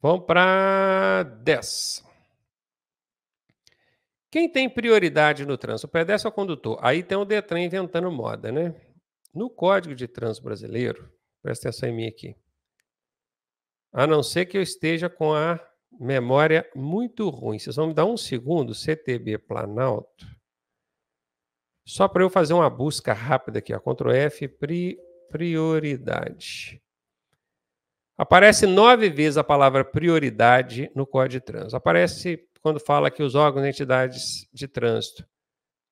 Vamos para 10. Quem tem prioridade no trânsito? Pedestre é ou condutor? Aí tem o Detran inventando moda, né? No Código de Trânsito Brasileiro, presta atenção em mim aqui. A não ser que eu esteja com a memória muito ruim. Vocês vão me dar um segundo, CTB Planalto. Só para eu fazer uma busca rápida aqui, ó. Ctrl F, pri, prioridade. Aparece nove vezes a palavra prioridade no Código de Trânsito. Aparece quando fala que os órgãos e entidades de trânsito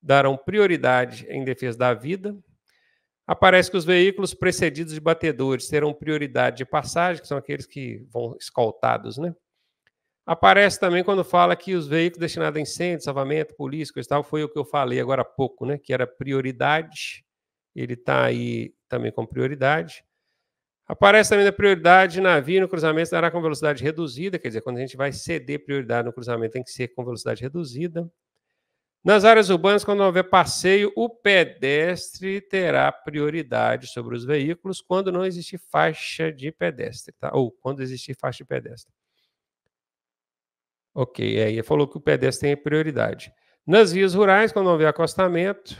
darão prioridade em defesa da vida. Aparece que os veículos precedidos de batedores terão prioridade de passagem, que são aqueles que vão escoltados, né? Aparece também quando fala que os veículos destinados a incêndio, salvamento, polícia, coisa tal, foi o que eu falei agora há pouco, né? Que era prioridade. Ele está aí também com prioridade. Aparece também a prioridade navio no cruzamento dará com velocidade reduzida, quer dizer, quando a gente vai ceder prioridade no cruzamento, tem que ser com velocidade reduzida. Nas áreas urbanas, quando houver passeio, o pedestre terá prioridade sobre os veículos quando não existir faixa de pedestre, tá? Ou quando existir faixa de pedestre. Ok, aí falou que o pedestre tem prioridade. Nas vias rurais, quando houver acostamento,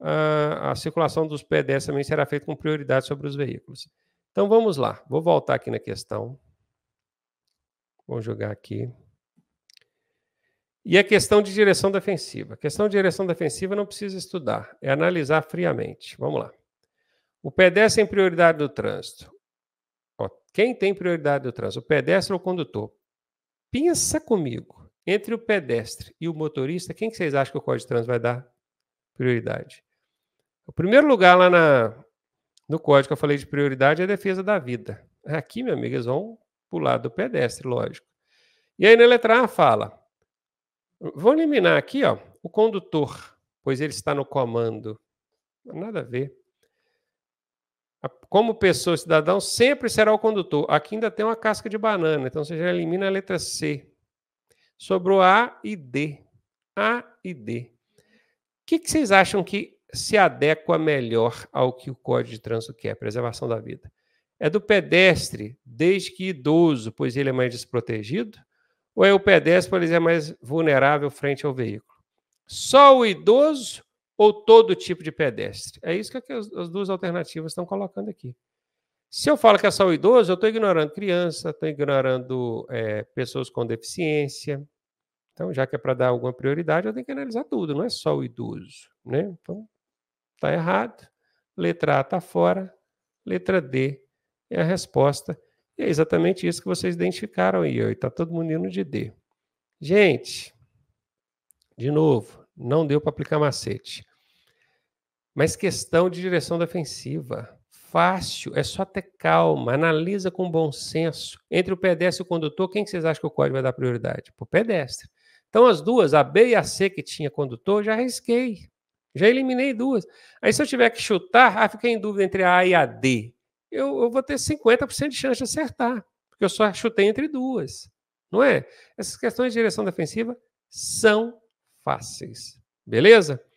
a, ah, a circulação dos pedestres também será feita com prioridade sobre os veículos. Então vamos lá, vou voltar aqui na questão. Vou jogar aqui. E a questão de direção defensiva. A questão de direção defensiva não precisa estudar, é analisar friamente. Vamos lá. O pedestre em prioridade do trânsito. Ó, quem tem prioridade do trânsito? O pedestre ou o condutor? Pensa comigo. Entre o pedestre e o motorista, quem que vocês acham que o Código de Trânsito vai dar prioridade. O primeiro lugar lá na, no código que eu falei de prioridade é a defesa da vida. Aqui, meu amigo, eles vão pular do pedestre, lógico. E aí na letra A fala: vou eliminar aqui ó, o condutor, pois ele está no comando. Nada a ver. Como pessoa, cidadão, sempre será o condutor. Aqui ainda tem uma casca de banana, então você já elimina a letra C. Sobrou A e D. A e D que, que vocês acham que se adequa melhor ao que o Código de Trânsito quer? Preservação da vida. É do pedestre, desde que idoso, pois ele é mais desprotegido? Ou é o pedestre, pois ele é mais vulnerável frente ao veículo? Só o idoso ou todo tipo de pedestre? É isso que as, duas alternativas estão colocando aqui. Se eu falo que é só o idoso, eu estou ignorando criança, estou ignorando é, pessoas com deficiência, então, já que é para dar alguma prioridade, eu tenho que analisar tudo, não é só o idoso. Né? Então, está errado. Letra A está fora. Letra D é a resposta. E é exatamente isso que vocês identificaram aí. Está todo mundo indo de D. Gente, de novo, não deu para aplicar macete. Mas questão de direção defensiva. Fácil, é só ter calma, analisa com bom senso. Entre o pedestre e o condutor, quem que vocês acham que o código vai dar prioridade? Para o pedestre. Então, as duas, a B e a C que tinha condutor, já risquei. Já eliminei duas. Aí, se eu tiver que chutar, ah, fiquei em dúvida entre a A e a D. Eu, eu vou ter 50% de chance de acertar, porque eu só chutei entre duas. Não é? Essas questões de direção defensiva são fáceis. Beleza?